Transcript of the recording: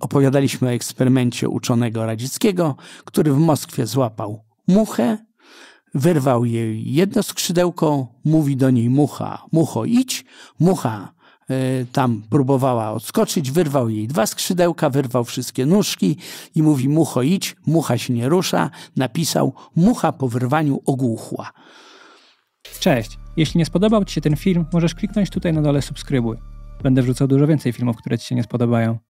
Opowiadaliśmy o eksperymencie uczonego radzieckiego, który w Moskwie złapał muchę, wyrwał jej jedno skrzydełko, mówi do niej mucha, mucho idź, mucha y, tam próbowała odskoczyć, wyrwał jej dwa skrzydełka, wyrwał wszystkie nóżki i mówi mucho idź, mucha się nie rusza, napisał mucha po wyrwaniu ogłuchła. Cześć, jeśli nie spodobał Ci się ten film, możesz kliknąć tutaj na dole subskrybuj. Będę wrzucał dużo więcej filmów, które Ci się nie spodobają.